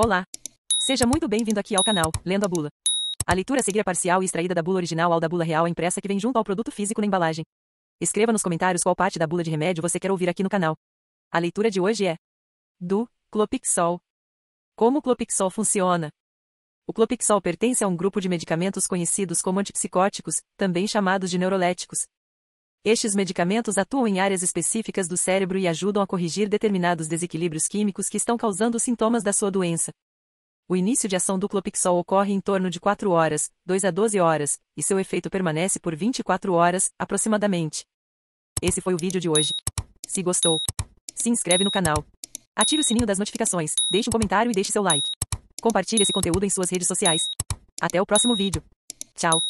Olá! Seja muito bem-vindo aqui ao canal Lendo a Bula. A leitura a seguir é parcial e extraída da bula original ou da bula real impressa que vem junto ao produto físico na embalagem. Escreva nos comentários qual parte da bula de remédio você quer ouvir aqui no canal. A leitura de hoje é do Clopixol. Como o Clopixol funciona? O Clopixol pertence a um grupo de medicamentos conhecidos como antipsicóticos, também chamados de neuroléticos, estes medicamentos atuam em áreas específicas do cérebro e ajudam a corrigir determinados desequilíbrios químicos que estão causando sintomas da sua doença. O início de ação do clopixol ocorre em torno de 4 horas, 2 a 12 horas, e seu efeito permanece por 24 horas, aproximadamente. Esse foi o vídeo de hoje. Se gostou, se inscreve no canal. Ative o sininho das notificações, deixe um comentário e deixe seu like. Compartilhe esse conteúdo em suas redes sociais. Até o próximo vídeo. Tchau.